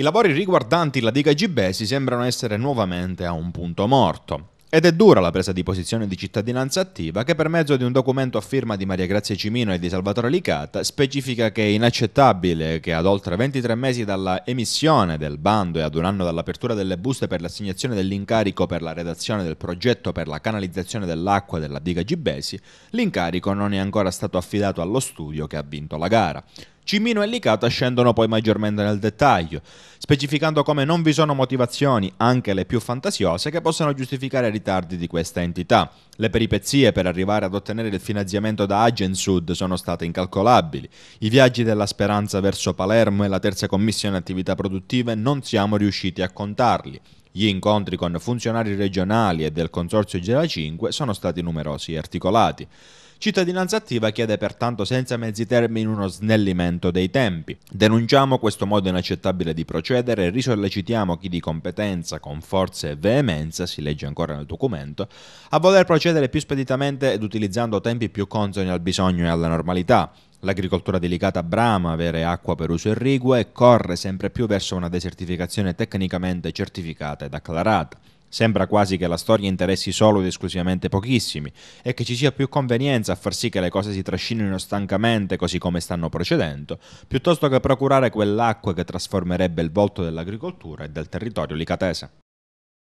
I lavori riguardanti la diga Gibesi sembrano essere nuovamente a un punto morto. Ed è dura la presa di posizione di cittadinanza attiva che per mezzo di un documento a firma di Maria Grazia Cimino e di Salvatore Licata specifica che è inaccettabile che ad oltre 23 mesi dalla emissione del bando e ad un anno dall'apertura delle buste per l'assegnazione dell'incarico per la redazione del progetto per la canalizzazione dell'acqua della diga Gibesi, l'incarico non è ancora stato affidato allo studio che ha vinto la gara. Cimino e Licata scendono poi maggiormente nel dettaglio, specificando come non vi sono motivazioni, anche le più fantasiose, che possano giustificare i ritardi di questa entità. Le peripezie per arrivare ad ottenere il finanziamento da Agensud sono state incalcolabili. I viaggi della speranza verso Palermo e la terza commissione attività produttive non siamo riusciti a contarli. Gli incontri con funzionari regionali e del Consorzio Gela 5 sono stati numerosi e articolati. Cittadinanza Attiva chiede pertanto senza mezzi termini uno snellimento dei tempi. Denunciamo questo modo inaccettabile di procedere e risollecitiamo chi di competenza, con forza e veemenza, si legge ancora nel documento, a voler procedere più speditamente ed utilizzando tempi più consoni al bisogno e alla normalità. L'agricoltura delicata brama avere acqua per uso irriguo e corre sempre più verso una desertificazione tecnicamente certificata ed acclarata. Sembra quasi che la storia interessi solo ed esclusivamente pochissimi e che ci sia più convenienza a far sì che le cose si trascinino stancamente così come stanno procedendo, piuttosto che procurare quell'acqua che trasformerebbe il volto dell'agricoltura e del territorio licatese.